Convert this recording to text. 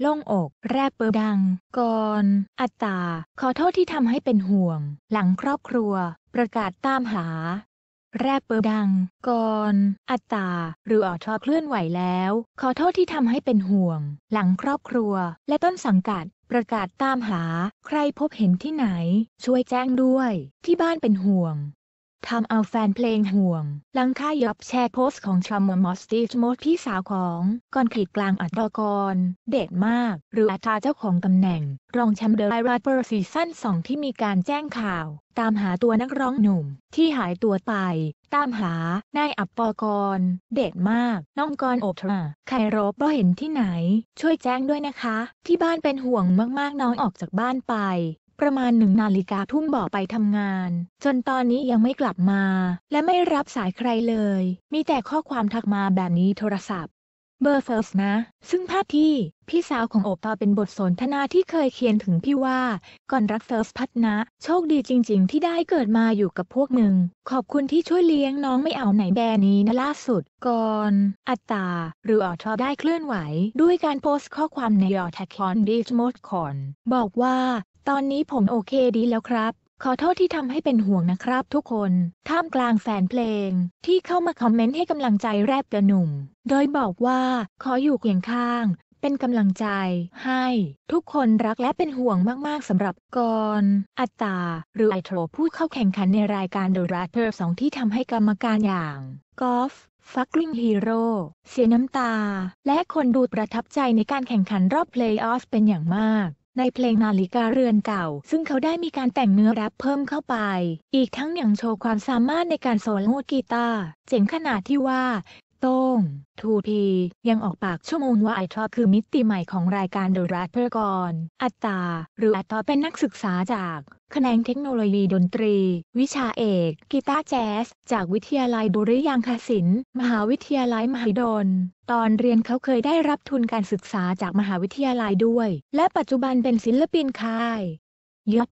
โล่งอก แรบเปิดดังกรอัตตา ขอโทษที่ทำให้เป็นห่วง หลังครอบครัว ประกาศตามหา แรบเปิดดังกรอัตตาหรือออชอบเคลื่อนไหวแล้ว ขอโทษที่ทำให้เป็นห่วง หลังครอบครัวและต้นสังกัด ประกาศตามหา ใครพบเห็นที่ไหน ช่วยแจ้งด้วยที่บ้านเป็นห่วงทำเอาแฟนเพลงห่วงหลังค่ายอบแชร์โพสต์ของชอมมอสตีฟมดพี่สาวของกอนขีดกลางอัตรกร เด็ดมาก หรืออาตาเจ้าของตำแหน่ง รองแชมป์เดอะไลรัตเปอร์ซีซั่น2ที่มีการแจ้งข่าว ตามหาตัวนักร้องหนุ่มที่หายตัวไป ตามหา นายอัปปกร เด็ดมาก น้องกรอบทราใครรบบ่เห็นที่ไหน ช่วยแจ้งด้วยนะคะ ที่บ้านเป็นห่วงมากๆ น้องออกจากบ้านไปประมาณหนึ่งนาฬิกาทุ่มบอกไปทำงาน จนตอนนี้ยังไม่กลับมา และไม่รับสายใครเลย มีแต่ข้อความทักมาแบบนี้โทรศัพท์ เบอร์เฟิร์สนะ ซึ่งภาพที่ พี่สาวของโอปอเป็นบทสนทนาที่เคยเขียนถึงพี่ว่าก่อนรักเฟิร์สพัฒนะ โชคดีจริงๆ ที่ได้เกิดมาอยู่กับพวกมึงขอบคุณที่ช่วยเลี้ยงน้องไม่เอาไหนแบนี้นะล่าสุด ก่อน อัตตาหรือออทอได้เคลื่อนไหว ด้วยการโพสต์ข้อความในยอแทคอนดีชมดคอน บอกว่าตอนนี้ผมโอเคดีแล้วครับ ขอโทษที่ทำให้เป็นห่วงนะครับทุกคน ท่ามกลางแฟนเพลง ที่เข้ามาคอมเมนต์ให้กำลังใจแรบกระหนุ่ม โดยบอกว่า ขออยู่เคียงข้าง เป็นกำลังใจให้ทุกคนรักและเป็นห่วงมากๆสำหรับกรอัตตา หรือไอโทรผู้เข้าแข่งขันในรายการ The r a t t ส r 2ที่ทำให้กรรมการอย่าง กอล์ฟฟักลิงฮีโร่เสียน้ำตา และคนดูประทับใจในการแข่งขันรอบเพลย์ออฟเป็นอย่างมากในเพลงนาฬิกาเรือนเก่า ซึ่งเขาได้มีการแต่งเนื้อรับเพิ่มเข้าไป อีกทั้งยังโชว์ความสามารถในการโซโล่กีตาร์เจ๋งขนาดที่ว่าโต้งทูพี ยังออกปากชั่วโมงว่าไอทอปคือมิติใหม่ของรายการเดอะรัตเพื่อกรอน อัตตา หรืออัตตาเป็นนักศึกษาจากแขนงเทคโนโลยีดนตรี วิชาเอก กีตาร์แจ๊สจากวิทยาลัยดุริยางคศิลป์ มหาวิทยาลัยมหิดล ตอนเรียนเขาเคยได้รับทุนการศึกษาจากมหาวิทยาลัยด้วย และปัจจุบันเป็นศิลปินค่ายยศ